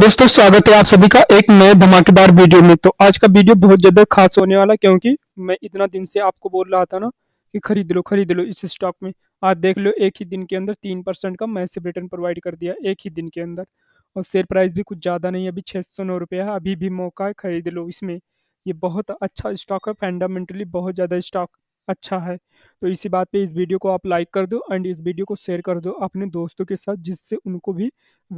दोस्तों स्वागत है आप सभी का एक नए धमाकेदार वीडियो में तो आज का वीडियो बहुत ज़्यादा खास होने वाला क्योंकि मैं इतना दिन से आपको बोल रहा था ना कि खरीद लो खरीद लो इस स्टॉक में आज देख लो एक ही दिन के अंदर तीन परसेंट का मैसिव रिटर्न प्रोवाइड कर दिया एक ही दिन के अंदर और शेयर प्राइस भी कुछ ज़्यादा नहीं अभी छह सौ नौ है अभी भी मौका है खरीद लो इसमें ये बहुत अच्छा स्टॉक है फंडामेंटली बहुत ज़्यादा स्टॉक अच्छा है तो इसी बात पे इस वीडियो को आप लाइक कर दो एंड इस वीडियो को शेयर कर दो अपने दोस्तों के साथ जिससे उनको भी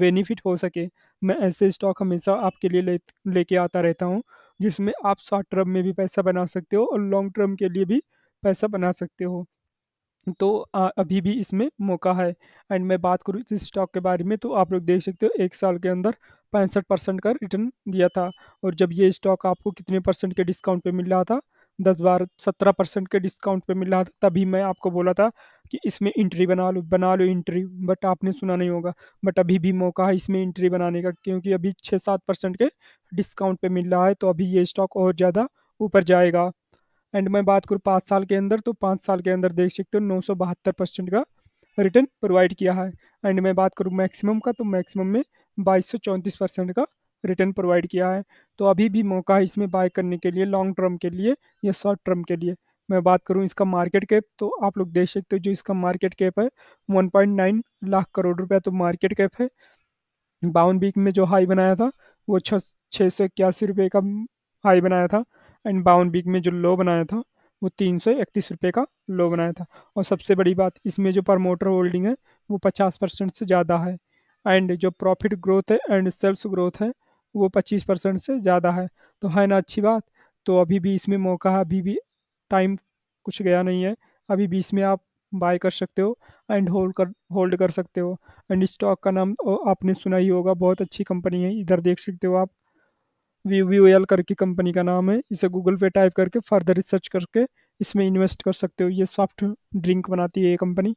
बेनिफिट हो सके मैं ऐसे स्टॉक हमेशा आपके लिए ले लेके आता रहता हूँ जिसमें आप शॉर्ट टर्म में भी पैसा बना सकते हो और लॉन्ग टर्म के लिए भी पैसा बना सकते हो तो आ, अभी भी इसमें मौका है एंड मैं बात करूँ इस स्टॉक के बारे में तो आप लोग देख सकते हो एक साल के अंदर पैंसठ परसेंट का रिटर्न दिया था और जब ये स्टॉक आपको कितने परसेंट के डिस्काउंट पे मिल रहा था दस बारह सत्रह परसेंट के डिस्काउंट पे मिल रहा था तभी मैं आपको बोला था कि इसमें इंट्री बना लो बना लो इंट्री बट आपने सुना नहीं होगा बट अभी भी मौका है इसमें इंट्री बनाने का क्योंकि अभी छः सात परसेंट के डिस्काउंट पे मिल रहा है तो अभी ये स्टॉक और ज़्यादा ऊपर जाएगा एंड मैं बात करूँ पाँच साल के अंदर तो पाँच साल के अंदर देख सकते हो नौ सौ बहत्तर परसेंट का रिटर्न प्रोवाइड किया है एंड मैं बात करूँ मैक्सिमम का तो मैक्सिमम में बाईस सौ चौंतीस परसेंट का रिटर्न प्रोवाइड किया है तो अभी भी मौका है इसमें बाय करने के लिए लॉन्ग टर्म के लिए या शॉर्ट टर्म के लिए मैं बात करूं इसका मार्केट कैप तो आप लोग देख सकते हो जो इसका मार्केट कैप है 1.9 लाख करोड़ रुपया तो मार्केट कैप है बावन वीक में जो हाई बनाया था वो छः छः सौ इक्यासी रुपये का हाई बनाया था एंड बावन वीक में जो लो बनाया था वो तीन सौ इकतीस रुपये का लो बनाया था और सबसे बड़ी बात इसमें जो प्रमोटर होल्डिंग है वो पचास परसेंट से ज़्यादा है एंड जो प्रॉफिट ग्रोथ है एंड सेल्स ग्रोथ है वो पच्चीस परसेंट से ज़्यादा है तो है ना अच्छी बात तो अभी भी इसमें मौका है अभी भी टाइम कुछ गया नहीं है अभी भी इसमें आप बाय कर सकते हो एंड होल्ड कर होल्ड कर सकते हो एंड स्टॉक का नाम आपने सुना ही होगा बहुत अच्छी कंपनी है इधर देख सकते हो आप वी वी एल करके कंपनी का नाम है इसे गूगल पे टाइप करके फर्दर रिसर्च करके इसमें इन्वेस्ट कर सकते हो ये सॉफ्ट ड्रिंक बनाती है ये कंपनी